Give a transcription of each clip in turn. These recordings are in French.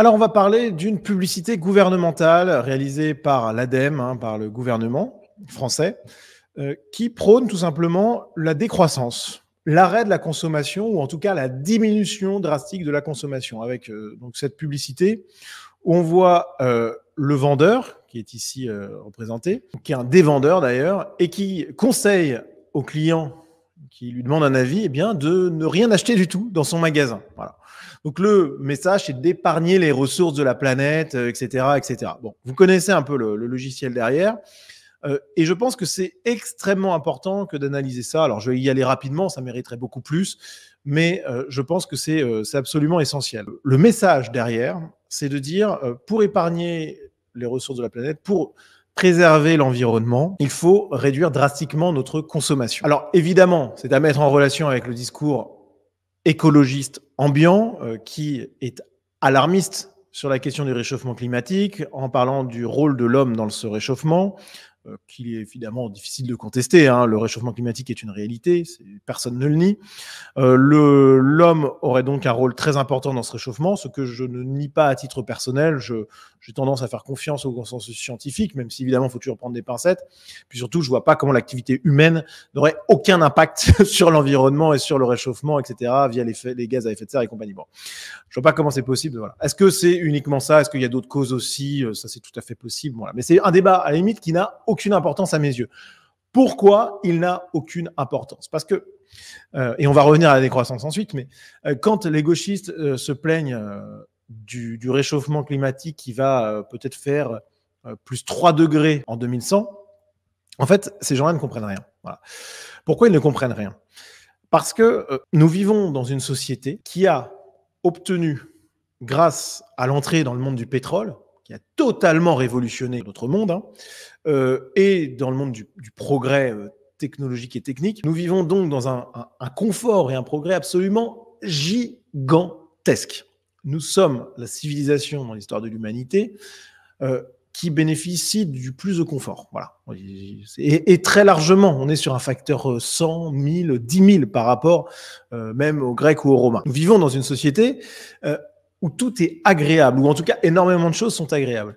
Alors, on va parler d'une publicité gouvernementale réalisée par l'ADEME, hein, par le gouvernement français, euh, qui prône tout simplement la décroissance, l'arrêt de la consommation, ou en tout cas la diminution drastique de la consommation, avec euh, donc cette publicité on voit euh, le vendeur, qui est ici représenté, qui est un dévendeur d'ailleurs, et qui conseille au client qui lui demande un avis, eh bien, de ne rien acheter du tout dans son magasin. Voilà. Donc le message, c'est d'épargner les ressources de la planète, etc., euh, etc. Bon, vous connaissez un peu le, logiciel derrière. Euh, et je pense que c'est extrêmement important que d'analyser ça. Alors, je vais y aller rapidement, ça mériterait beaucoup plus, mais euh, je pense que c'est absolument essentiel. Le message derrière, c'est de dire, pour épargner les ressources de la planète, pour préserver l'environnement, il faut réduire drastiquement notre consommation. Alors, évidemment, c'est à mettre en relation avec le discours écologiste ambiant euh, qui est alarmiste sur la question du réchauffement climatique, en parlant du rôle de l'homme dans ce réchauffement, euh, qu'il est évidemment difficile de contester. Hein. Le réchauffement climatique est une réalité, personne ne le nie. Euh, l'homme aurait donc un rôle très important dans ce réchauffement, ce que je ne nie pas à titre personnel. J'ai tendance à faire confiance au consensus scientifique, même si évidemment il faut toujours prendre des pincettes. Puis surtout, je ne vois pas comment l'activité humaine n'aurait aucun impact sur l'environnement et sur le réchauffement, etc., via les, les, gaz à effet de serre et compagnie. Je je vois pas comment c'est possible. Voilà. Est-ce que c'est uniquement ça Est-ce qu'il y a d'autres causes aussi euh, Ça, c'est tout à fait possible. Voilà. Mais c'est un débat à la limite qui n'a aucun importance à mes yeux. Pourquoi il n'a aucune importance Parce que, euh, et on va revenir à la décroissance ensuite, mais euh, quand les gauchistes euh, se plaignent du, réchauffement climatique qui va peut-être faire plus 3 degrés en 2100, en fait, ces gens-là ne comprennent rien. Pourquoi ils ne comprennent rien Parce que nous vivons dans une société qui a obtenu, grâce à l'entrée dans le monde du pétrole, qui a totalement révolutionné notre monde, hein. euh, et dans le monde du, progrès euh, technologique et technique. Nous vivons donc dans un, confort et un progrès absolument gigantesque. Nous sommes la civilisation dans l'histoire de l'humanité euh, qui bénéficie du plus de confort. Voilà. Et, très largement, on est sur un facteur 100, 1000, 10 000 par rapport même aux Grecs ou aux Romains. Nous vivons dans une société où tout est agréable, ou en tout cas énormément de choses sont agréables.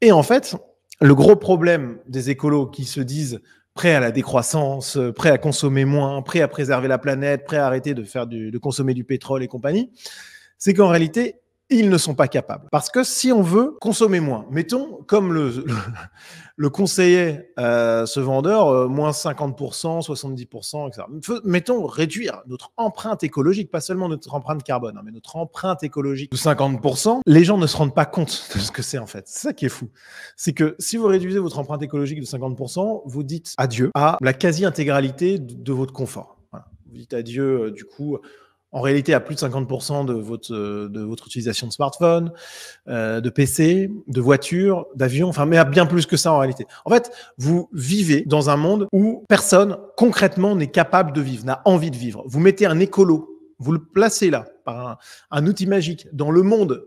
Et en fait, le gros problème des écolos qui se disent prêts à la décroissance, euh, prêts à consommer moins, prêts à préserver la planète, prêts à arrêter de, faire du, de consommer du pétrole et compagnie, c'est qu'en réalité, ils ne sont pas capables. Parce que si on veut consommer moins, mettons comme le, le, conseillait euh, ce vendeur, euh, moins 50%, 70%, etc. mettons réduire notre empreinte écologique, pas seulement notre empreinte carbone, hein, mais notre empreinte écologique de 50%, les gens ne se rendent pas compte de ce que c'est en fait. C'est ça qui est fou. C'est que si vous réduisez votre empreinte écologique de 50%, vous dites adieu à la quasi-intégralité de, votre confort. Vous dites adieu euh, du coup en réalité à plus de 50% de votre, euh, de votre utilisation de smartphone, euh, de PC, de voiture, d'avion, enfin, mais à bien plus que ça en réalité. En fait, vous vivez dans un monde où personne concrètement n'est capable de vivre, n'a envie de vivre. Vous mettez un écolo, vous le placez là, par un, outil magique, dans le monde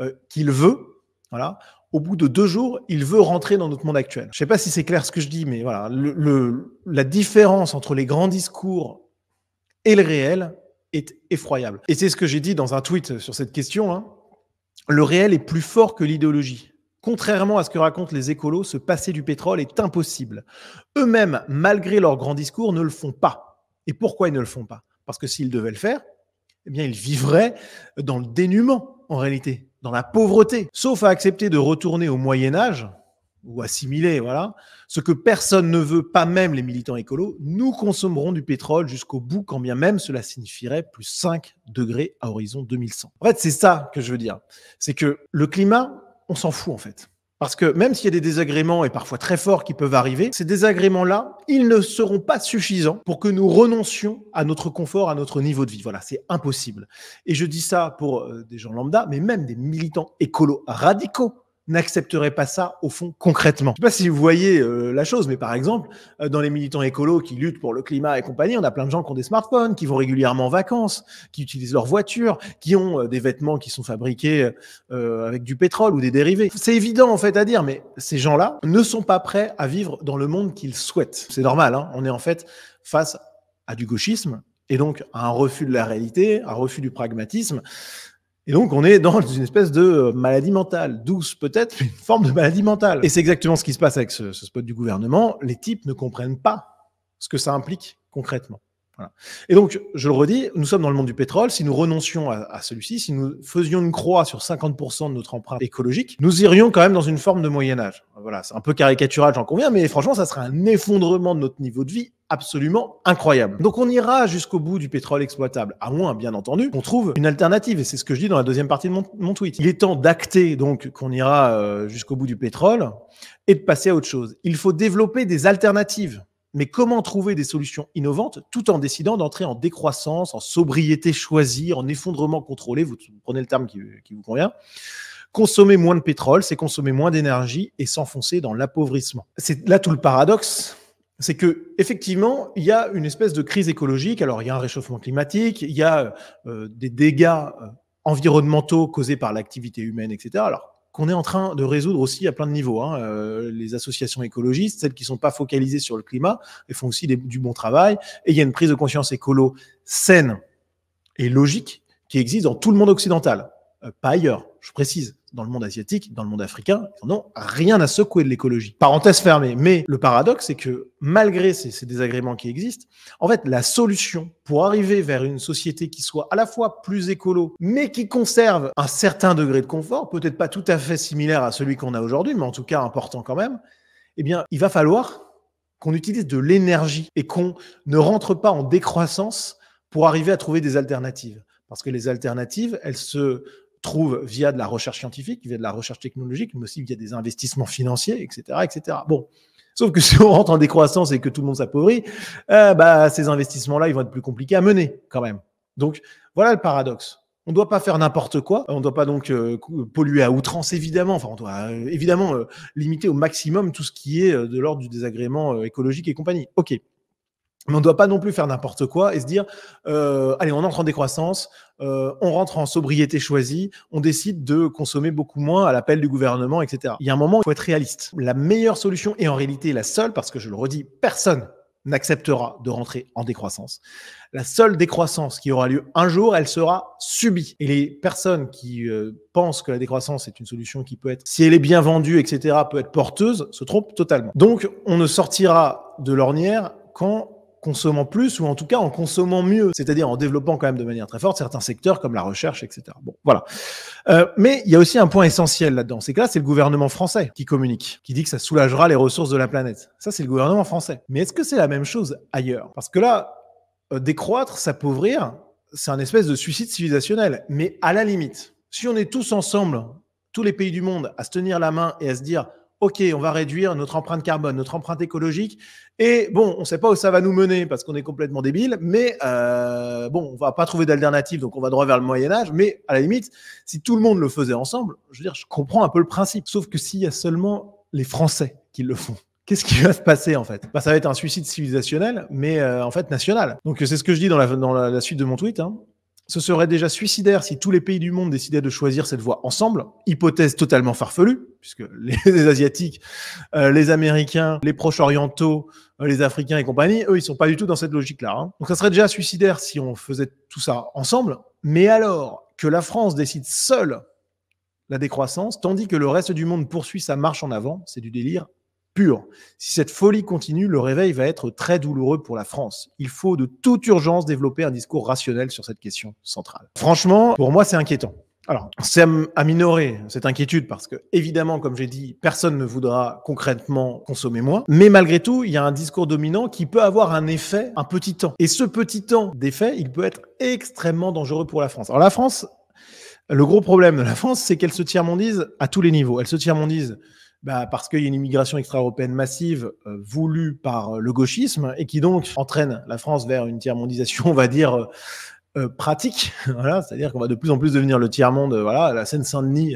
euh, qu'il veut, voilà, au bout de deux jours, il veut rentrer dans notre monde actuel. Je ne sais pas si c'est clair ce que je dis, mais voilà, le, le, la différence entre les grands discours et le réel, est effroyable. Et c'est ce que j'ai dit dans un tweet sur cette question. Hein. Le réel est plus fort que l'idéologie. Contrairement à ce que racontent les écolos, se passer du pétrole est impossible. Eux-mêmes, malgré leurs grands discours, ne le font pas. Et pourquoi ils ne le font pas Parce que s'ils devaient le faire, eh bien, ils vivraient dans le dénuement, en réalité, dans la pauvreté. Sauf à accepter de retourner au Moyen Âge, ou assimilés, voilà, ce que personne ne veut, pas même les militants écolos, nous consommerons du pétrole jusqu'au bout, quand bien même cela signifierait plus 5 degrés à horizon 2100. En fait, c'est ça que je veux dire. C'est que le climat, on s'en fout en fait. Parce que même s'il y a des désagréments et parfois très forts qui peuvent arriver, ces désagréments-là, ils ne seront pas suffisants pour que nous renoncions à notre confort, à notre niveau de vie. Voilà, c'est impossible. Et je dis ça pour euh, des gens lambda, mais même des militants écolos radicaux n'accepterait pas ça au fond concrètement. Je sais pas si vous voyez euh, la chose, mais par exemple, euh, dans les militants écolos qui luttent pour le climat et compagnie, on a plein de gens qui ont des smartphones, qui vont régulièrement en vacances, qui utilisent leur voiture, qui ont euh, des vêtements qui sont fabriqués avec du pétrole ou des dérivés. C'est évident en fait à dire, mais ces gens-là ne sont pas prêts à vivre dans le monde qu'ils souhaitent. C'est normal, hein. on est en fait face à du gauchisme et donc à un refus de la réalité, un refus du pragmatisme. Et donc, on est dans une espèce de euh, maladie mentale, douce peut-être, mais une forme de maladie mentale. Et c'est exactement ce qui se passe avec ce, spot du gouvernement. Les types ne comprennent pas ce que ça implique concrètement. Et donc, je le redis, nous sommes dans le monde du pétrole. Si nous renoncions à, à celui-ci, si nous faisions une croix sur 50% de notre empreinte écologique, nous irions quand même dans une forme de Moyen Âge. Voilà, c'est un peu caricatural, j'en conviens, mais franchement, ça serait un effondrement de notre niveau de vie absolument incroyable. Donc on ira jusqu'au bout du pétrole exploitable, à moins, bien entendu, qu'on trouve une alternative. Et c'est ce que je dis dans la deuxième partie de mon, tweet. Il est temps d'acter donc qu'on ira euh, jusqu'au bout du pétrole et de passer à autre chose. Il faut développer des alternatives. Mais comment trouver des solutions innovantes tout en décidant d'entrer en décroissance, en sobriété choisie, en effondrement contrôlé, vous prenez le terme qui vous convient, consommer moins de pétrole, c'est consommer moins d'énergie et s'enfoncer dans l'appauvrissement. C'est là tout le paradoxe c'est que effectivement, il y a une espèce de crise écologique. Alors, il y a un réchauffement climatique, il y a euh, des dégâts euh, environnementaux causés par l'activité humaine, etc. Alors, qu'on est en train de résoudre aussi à plein de niveaux. Hein, euh, les associations écologistes, celles qui ne sont pas focalisées sur le climat, elles font aussi du bon travail. Et il y a une prise de conscience écolo saine et logique qui existe dans tout le monde occidental, pas ailleurs, je précise dans le monde asiatique, dans le monde africain, ils n'ont rien à secouer de l'écologie. Parenthèse fermée. Mais le paradoxe, c'est que malgré ces, ces, désagréments qui existent, en fait, la solution pour arriver vers une société qui soit à la fois plus écolo, mais qui conserve un certain degré de confort, peut-être pas tout à fait similaire à celui qu'on a aujourd'hui, mais en tout cas important quand même, eh bien, il va falloir qu'on utilise de l'énergie et qu'on ne rentre pas en décroissance pour arriver à trouver des alternatives. Parce que les alternatives, elles se trouve via de la recherche scientifique, via de la recherche technologique, mais aussi via des investissements financiers, etc., etc. Bon, sauf que si on rentre en décroissance et que tout le monde s'appauvrit, euh, bah, ces investissements-là, ils vont être plus compliqués à mener quand même. Donc voilà le paradoxe. On ne doit pas faire n'importe quoi. On ne doit pas donc euh, polluer à outrance, évidemment. Enfin, on doit euh, évidemment limiter au maximum tout ce qui est de l'ordre du désagrément écologique et compagnie. Ok. Mais on ne doit pas non plus faire n'importe quoi et se dire, euh, allez, on entre en décroissance, euh, on rentre en sobriété choisie, on décide de consommer beaucoup moins à l'appel du gouvernement, etc. Il y a un moment où il faut être réaliste. La meilleure solution, est en réalité la seule, parce que je le redis, personne n'acceptera de rentrer en décroissance. La seule décroissance qui aura lieu un jour, elle sera subie. Et les personnes qui euh, pensent que la décroissance est une solution qui peut être, si elle est bien vendue, etc., peut être porteuse, se trompent totalement. Donc, on ne sortira de l'ornière qu'en consommant plus ou en tout cas en consommant mieux, c'est-à-dire en développant quand même de manière très forte certains secteurs comme la recherche, etc. Bon, voilà. Euh, mais il y a aussi un point essentiel là-dedans, c'est que là, c'est le gouvernement français qui communique, qui dit que ça soulagera les ressources de la planète. Ça, c'est le gouvernement français. Mais est-ce que c'est la même chose ailleurs Parce que là, euh, décroître, s'appauvrir, c'est un espèce de suicide civilisationnel. Mais à la limite, si on est tous ensemble, tous les pays du monde, à se tenir la main et à se dire OK, on va réduire notre empreinte carbone, notre empreinte écologique. Et bon, on ne sait pas où ça va nous mener parce qu'on est complètement débile, mais euh, bon, on va pas trouver d'alternative, donc on va droit vers le Moyen Âge. Mais à la limite, si tout le monde le faisait ensemble, je veux dire, je comprends un peu le principe. Sauf que s'il y a seulement les Français qui le font, qu'est-ce qui va se passer en fait bah, Ça va être un suicide civilisationnel, mais euh, en fait national. Donc c'est ce que je dis dans la, dans suite de mon tweet. Hein ce serait déjà suicidaire si tous les pays du monde décidaient de choisir cette voie ensemble. Hypothèse totalement farfelue, puisque les, Asiatiques, euh, les Américains, les Proches-Orientaux, euh, les Africains et compagnie, eux, ils sont pas du tout dans cette logique-là. Hein. Donc ça serait déjà suicidaire si on faisait tout ça ensemble. Mais alors que la France décide seule la décroissance, tandis que le reste du monde poursuit sa marche en avant, c'est du délire pure. Si cette folie continue, le réveil va être très douloureux pour la France. Il faut de toute urgence développer un discours rationnel sur cette question centrale. Franchement, pour moi, c'est inquiétant. Alors, c'est à minorer cette inquiétude parce que, évidemment, comme j'ai dit, personne ne voudra concrètement consommer moins. Mais malgré tout, il y a un discours dominant qui peut avoir un effet, un petit temps. Et ce petit temps d'effet, il peut être extrêmement dangereux pour la France. Alors, la France, le gros problème de la France, c'est qu'elle se tiers-mondise à tous les niveaux. Elle se tiers-mondise bah, Parce qu'il y a une immigration extra-européenne massive euh, voulue par euh, le gauchisme et qui donc entraîne la France vers une tiers-mondisation, on va dire, euh, pratique. voilà, C'est-à-dire qu'on va de plus en plus devenir le tiers-monde. Voilà, la Seine-Saint-Denis,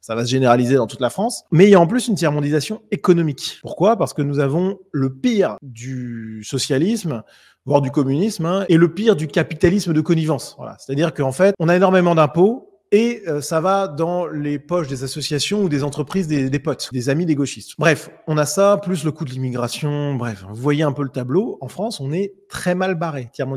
ça va se généraliser dans toute la France. Mais il y a en plus une tiers-mondisation économique. Pourquoi Parce que nous avons le pire du socialisme voire du communisme, hein, et le pire du capitalisme de connivence. Voilà. C'est-à-dire qu'en fait, on a énormément d'impôts, et euh, ça va dans les poches des associations ou des entreprises des, des, potes, des amis des gauchistes. Bref, on a ça, plus le coût de l'immigration, bref, vous voyez un peu le tableau. En France, on est très mal barré, tiers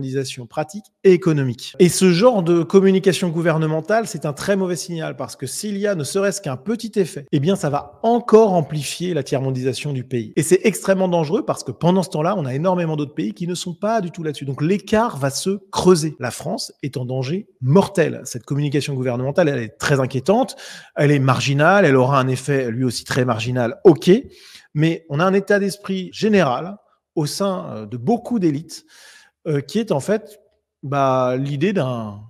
pratique économique. Et ce genre de communication gouvernementale, c'est un très mauvais signal parce que s'il y a ne serait-ce qu'un petit effet, eh bien ça va encore amplifier la tiers du pays. Et c'est extrêmement dangereux parce que pendant ce temps-là, on a énormément d'autres pays qui ne sont pas du tout là-dessus. Donc l'écart va se creuser. La France est en danger mortel. Cette communication gouvernementale, elle est très inquiétante, elle est marginale, elle aura un effet lui aussi très marginal, ok, mais on a un état d'esprit général au sein euh, de beaucoup d'élites euh, qui est en fait bah, l'idée d'un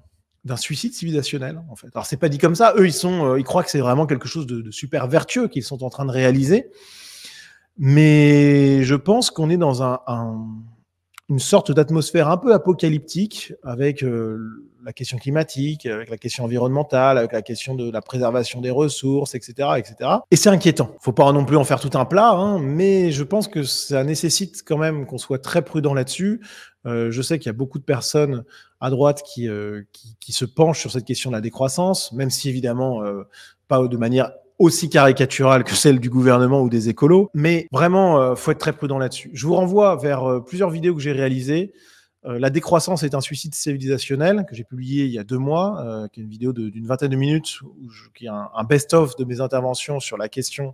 suicide civilisationnel en fait. Alors c'est pas dit comme ça, eux ils sont euh, ils croient que c'est vraiment quelque chose de, super vertueux qu'ils sont en train de réaliser. Mais je pense qu'on est dans un, une sorte d'atmosphère un peu apocalyptique avec euh, la question climatique, avec la question environnementale, avec la question de la préservation des ressources, etc., etc. Et c'est inquiétant. Faut pas non plus en faire tout un plat, hein, mais je pense que ça nécessite quand même qu'on soit très prudent là-dessus. Euh, je sais qu'il y a beaucoup de personnes à droite euh, qui, qui, se penchent sur cette question de la décroissance, même si évidemment pas de manière aussi caricaturale que celle du gouvernement ou des écolos. Mais vraiment, euh, faut être très prudent là-dessus. Je vous renvoie vers euh, plusieurs vidéos que j'ai réalisées. Euh, la décroissance est un suicide civilisationnel que j'ai publié il y a deux mois, qui est une vidéo d'une vingtaine de minutes, qui est un, best-of de mes interventions sur la question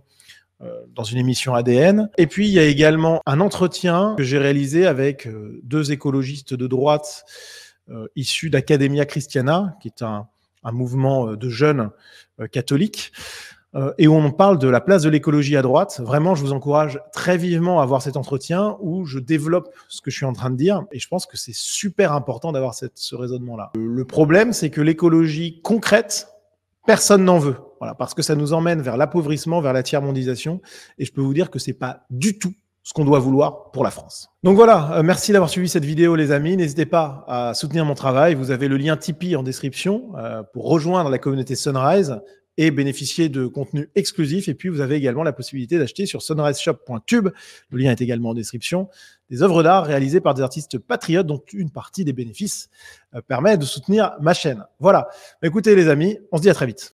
dans une émission ADN. Et puis, il y a également un entretien que j'ai réalisé avec deux écologistes de droite issus d'Academia Christiana, qui est un mouvement de jeunes catholiques euh, et où on parle de la place de l'écologie à droite. Vraiment, je vous encourage très vivement à voir cet entretien où je développe ce que je suis en train de dire. Et je pense que c'est super important d'avoir ce raisonnement-là. Le problème, c'est que l'écologie concrète, personne n'en veut. Voilà, parce que ça nous emmène vers l'appauvrissement, vers la tiers-mondisation. Et je peux vous dire que c'est pas du tout ce qu'on doit vouloir pour la France. Donc voilà, euh, merci d'avoir suivi cette vidéo les amis. N'hésitez pas à soutenir mon travail. Vous avez le lien Tipeee en description euh, pour rejoindre la communauté Sunrise et bénéficier de contenus exclusifs. Et puis, vous avez également la possibilité d'acheter sur sunriseshop.tube, le lien est également en description, des œuvres d'art réalisées par des artistes patriotes, dont une partie des bénéfices euh, permet de soutenir ma chaîne. Voilà. Bah, écoutez, les amis, on se dit à très vite.